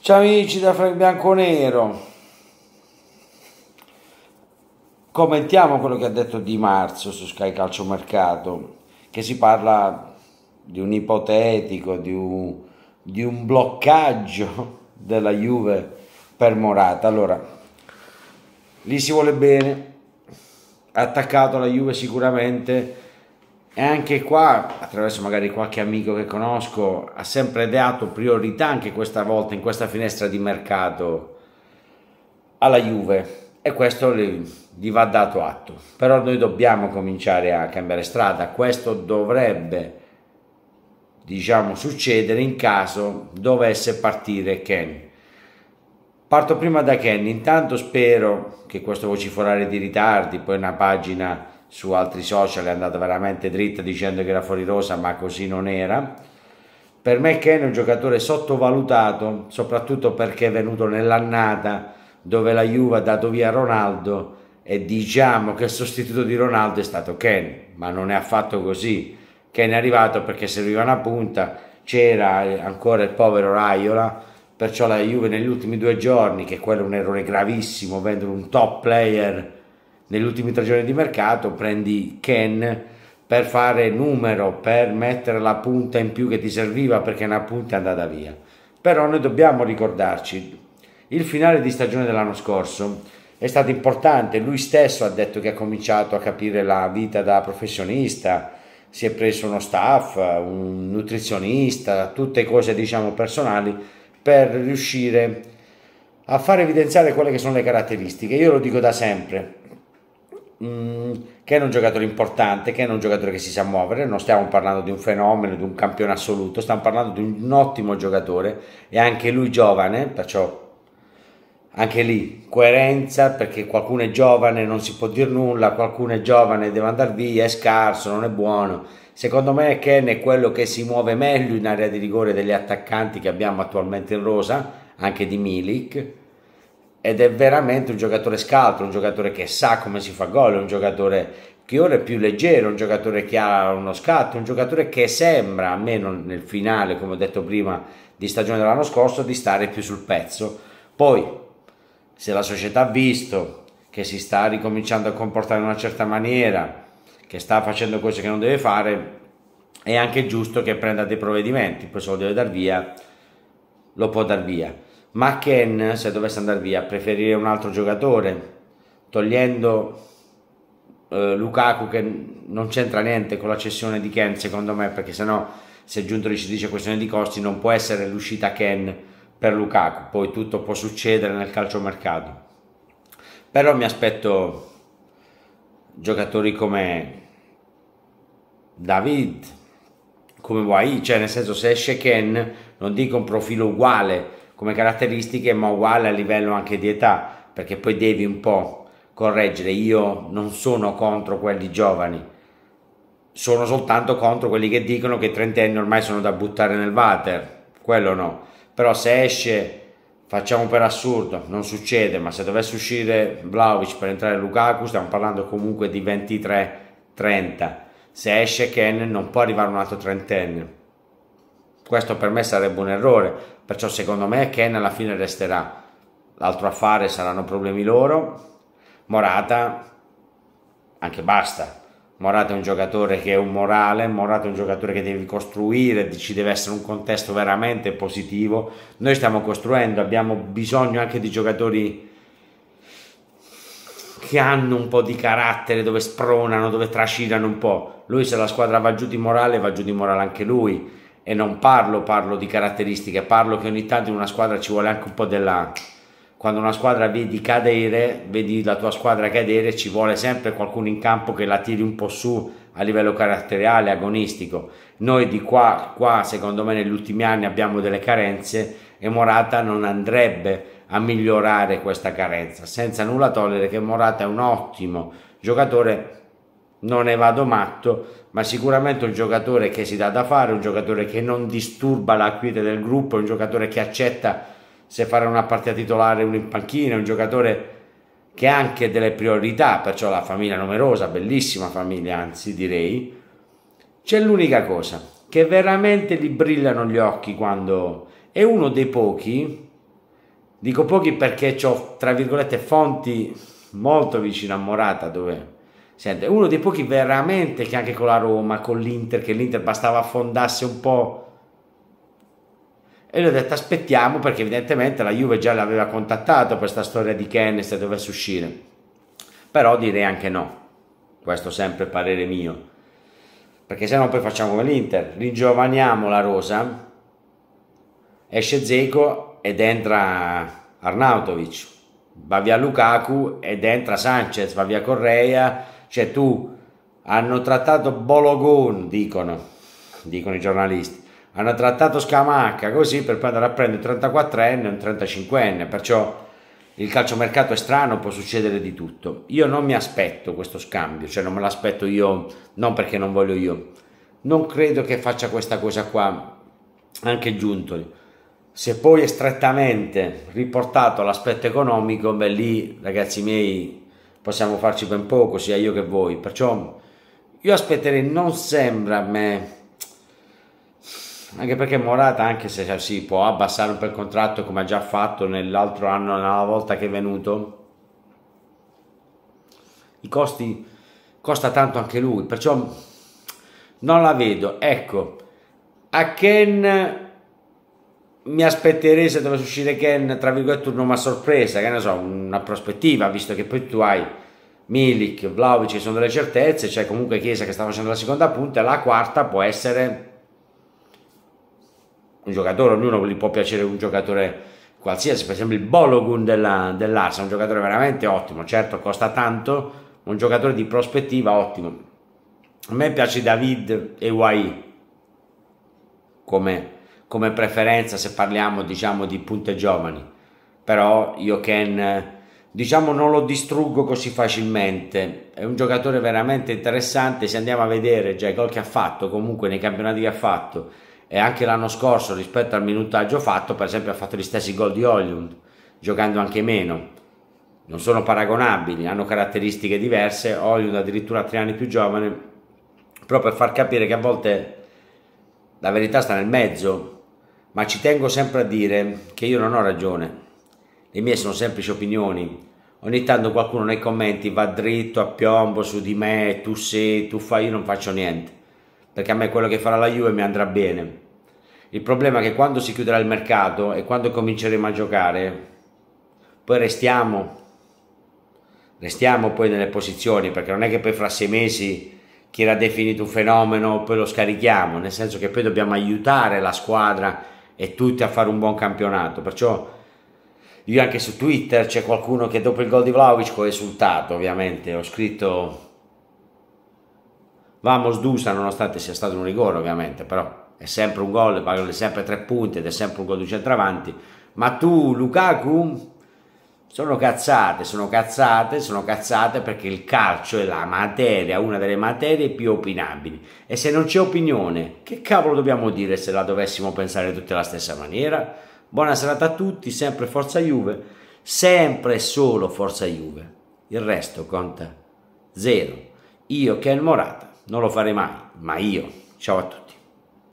Ciao amici da Frank Bianco Nero. Commentiamo quello che ha detto Di Marzo su Sky Calcio Mercato, che si parla di un ipotetico, di un, di un bloccaggio della Juve per Morata. Allora, lì si vuole bene, attaccato alla Juve sicuramente e anche qua attraverso magari qualche amico che conosco ha sempre dato priorità anche questa volta in questa finestra di mercato alla Juve e questo gli va dato atto però noi dobbiamo cominciare a cambiare strada questo dovrebbe diciamo succedere in caso dovesse partire Ken parto prima da Ken intanto spero che questo vociferare di ritardi poi una pagina su altri social è andata veramente dritta dicendo che era fuori rosa, ma così non era. Per me Ken è un giocatore sottovalutato, soprattutto perché è venuto nell'annata dove la Juve ha dato via Ronaldo e diciamo che il sostituto di Ronaldo è stato Ken, ma non è affatto così. Ken è arrivato perché serviva una punta, c'era ancora il povero Raiola, perciò la Juve negli ultimi due giorni, che quello è un errore gravissimo, vendere un top player negli ultimi tre giorni di mercato prendi Ken per fare numero, per mettere la punta in più che ti serviva perché una punta è andata via. Però noi dobbiamo ricordarci, il finale di stagione dell'anno scorso è stato importante, lui stesso ha detto che ha cominciato a capire la vita da professionista, si è preso uno staff, un nutrizionista, tutte cose diciamo personali per riuscire a far evidenziare quelle che sono le caratteristiche. Io lo dico da sempre, Mm, che è un giocatore importante, che è un giocatore che si sa muovere, non stiamo parlando di un fenomeno, di un campione assoluto, stiamo parlando di un ottimo giocatore e anche lui giovane, perciò anche lì coerenza perché qualcuno è giovane non si può dire nulla qualcuno è giovane deve andare via è scarso non è buono secondo me Ken è quello che si muove meglio in area di rigore degli attaccanti che abbiamo attualmente in rosa anche di Milik ed è veramente un giocatore scaltro, un giocatore che sa come si fa gol, un giocatore che ora è più leggero, un giocatore che ha uno scatto, un giocatore che sembra, almeno nel finale, come ho detto prima, di stagione dell'anno scorso, di stare più sul pezzo. Poi, se la società ha visto che si sta ricominciando a comportare in una certa maniera, che sta facendo cose che non deve fare, è anche giusto che prenda dei provvedimenti, poi se lo deve dar via, lo può dar via ma Ken, se dovesse andare via, preferire un altro giocatore, togliendo eh, Lukaku che non c'entra niente con la cessione di Ken, secondo me, perché sennò se Giuntoli ci dice questione di costi non può essere l'uscita Ken per Lukaku, poi tutto può succedere nel calciomercato. Però mi aspetto giocatori come David, come Wai, cioè nel senso se esce Ken non dico un profilo uguale come caratteristiche, ma uguale a livello anche di età, perché poi devi un po' correggere. Io non sono contro quelli giovani, sono soltanto contro quelli che dicono che i trentenni ormai sono da buttare nel water, quello no. Però se esce, facciamo per assurdo, non succede, ma se dovesse uscire Vlaovic per entrare Lukaku, stiamo parlando comunque di 23-30. Se esce Ken non può arrivare un altro trentenne questo per me sarebbe un errore, perciò secondo me Ken alla fine resterà. L'altro affare saranno problemi loro. Morata, anche basta. Morata è un giocatore che è un morale, Morata è un giocatore che devi costruire, ci deve essere un contesto veramente positivo. Noi stiamo costruendo, abbiamo bisogno anche di giocatori che hanno un po' di carattere, dove spronano, dove trascinano un po'. Lui se la squadra va giù di morale, va giù di morale anche lui e non parlo, parlo di caratteristiche, parlo che ogni tanto in una squadra ci vuole anche un po' della... Quando una squadra vedi cadere, vedi la tua squadra cadere, ci vuole sempre qualcuno in campo che la tiri un po' su a livello caratteriale, agonistico. Noi di qua, qua secondo me negli ultimi anni abbiamo delle carenze e Morata non andrebbe a migliorare questa carenza, senza nulla togliere che Morata è un ottimo giocatore non ne vado matto, ma sicuramente un giocatore che si dà da fare, un giocatore che non disturba la quiete del gruppo, un giocatore che accetta se fare una partita titolare uno in panchina, un giocatore che ha anche delle priorità, perciò la famiglia numerosa, bellissima famiglia anzi direi. C'è l'unica cosa, che veramente gli brillano gli occhi quando... È uno dei pochi, dico pochi perché ho, tra virgolette, fonti molto vicino a Morata dove Sente, uno dei pochi veramente che anche con la Roma, con l'Inter, che l'Inter bastava affondasse un po'. E gli ho detto aspettiamo perché evidentemente la Juve già l'aveva contattato per questa storia di Kenneth e dovesse uscire. Però direi anche no. Questo sempre parere mio. Perché se no poi facciamo come l'Inter, ringiovaniamo la rosa, esce Zeko ed entra Arnautovic va via Lukaku ed entra Sanchez, va via Correa cioè tu, hanno trattato Bologon, dicono, dicono i giornalisti, hanno trattato Scamacca così per poi andare a prendere un 34enne e un 35enne, perciò il calciomercato è strano, può succedere di tutto. Io non mi aspetto questo scambio, cioè non me l'aspetto io, non perché non voglio io. Non credo che faccia questa cosa qua anche giunto. Se poi è strettamente riportato l'aspetto economico, beh lì, ragazzi miei, possiamo farci ben poco, sia io che voi. Perciò io aspetterei, non sembra a me, anche perché Morata, anche se cioè, si può abbassare un po' il contratto come ha già fatto nell'altro anno, nella volta che è venuto, i costi costa tanto anche lui, perciò non la vedo. Ecco, a Ken mi aspetterei se dovesse uscire Ken, tra virgolette, una sorpresa, che ne so, una prospettiva, visto che poi tu hai Milik, Vlaovic, ci sono delle certezze, c'è cioè comunque Chiesa che sta facendo la seconda punta, e la quarta può essere un giocatore, ognuno gli può piacere un giocatore qualsiasi, per esempio il Bologun della, dell'Arsa, un giocatore veramente ottimo, certo costa tanto, ma un giocatore di prospettiva ottimo. A me piace David e Wai come come preferenza se parliamo diciamo di punte giovani però io Ken diciamo non lo distruggo così facilmente è un giocatore veramente interessante se andiamo a vedere già cioè, i gol che ha fatto comunque nei campionati che ha fatto e anche l'anno scorso rispetto al minutaggio fatto per esempio ha fatto gli stessi gol di Oilund giocando anche meno non sono paragonabili hanno caratteristiche diverse Oilund addirittura tre anni più giovane proprio per far capire che a volte la verità sta nel mezzo ma ci tengo sempre a dire che io non ho ragione. Le mie sono semplici opinioni. Ogni tanto qualcuno nei commenti va dritto a piombo su di me, tu sei, tu fai, io non faccio niente, perché a me quello che farà la Juve mi andrà bene. Il problema è che quando si chiuderà il mercato e quando cominceremo a giocare, poi restiamo, restiamo poi nelle posizioni, perché non è che poi fra sei mesi chi era definito un fenomeno poi lo scarichiamo, nel senso che poi dobbiamo aiutare la squadra e tutti a fare un buon campionato. Perciò io anche su Twitter c'è qualcuno che dopo il gol di Vlaovic ho esultato ovviamente, ho scritto Vamos Dusa nonostante sia stato un rigore ovviamente, però è sempre un gol, pagano sempre tre punti ed è sempre un gol di centravanti. Ma tu Lukaku sono cazzate, sono cazzate, sono cazzate perché il calcio è la materia, una delle materie più opinabili. E se non c'è opinione, che cavolo dobbiamo dire se la dovessimo pensare tutti alla stessa maniera? Buona serata a tutti, sempre Forza Juve, sempre e solo Forza Juve. Il resto conta zero. Io Ken Morata, non lo farei mai, ma io. Ciao a tutti.